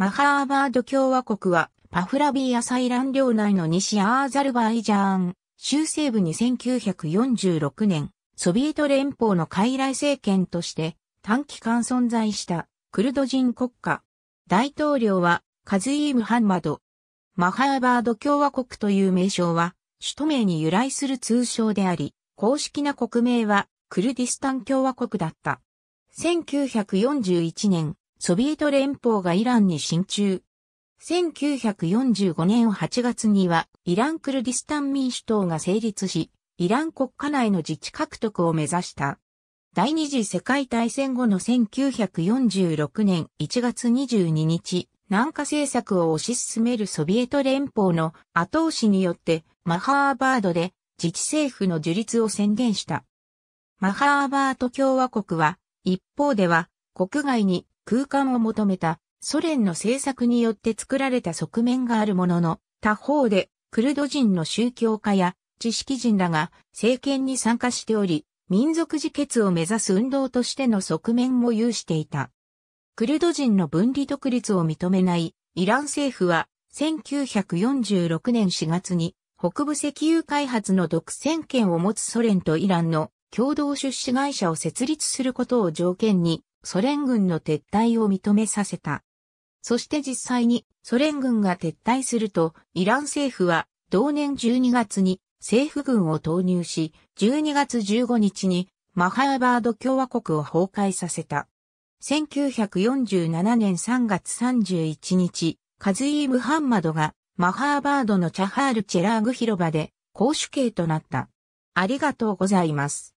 マハーバード共和国は、パフラビーアサイラン領内の西アーザルバイジャーン、州西部に1946年、ソビエト連邦の傀儡政権として短期間存在したクルド人国家。大統領はカズイーム・ハンマド。マハーバード共和国という名称は首都名に由来する通称であり、公式な国名はクルディスタン共和国だった。1941年、ソビエト連邦がイランに進駐。1945年8月には、イランクルディスタン民主党が成立し、イラン国家内の自治獲得を目指した。第二次世界大戦後の1946年1月22日、南下政策を推し進めるソビエト連邦の後押しによって、マハーバードで自治政府の樹立を宣言した。マハーバート共和国は、一方では、国外に空間を求めたソ連の政策によって作られた側面があるものの、他方で、クルド人の宗教家や知識人らが政権に参加しており、民族自決を目指す運動としての側面も有していた。クルド人の分離独立を認めないイラン政府は1946年4月に北部石油開発の独占権を持つソ連とイランの共同出資会社を設立することを条件にソ連軍の撤退を認めさせた。そして実際にソ連軍が撤退すると、イラン政府は同年12月に政府軍を投入し、12月15日にマハーバード共和国を崩壊させた。1947年3月31日、カズイー・ムハンマドがマハーバードのチャハール・チェラーグ広場で公主刑となった。ありがとうございます。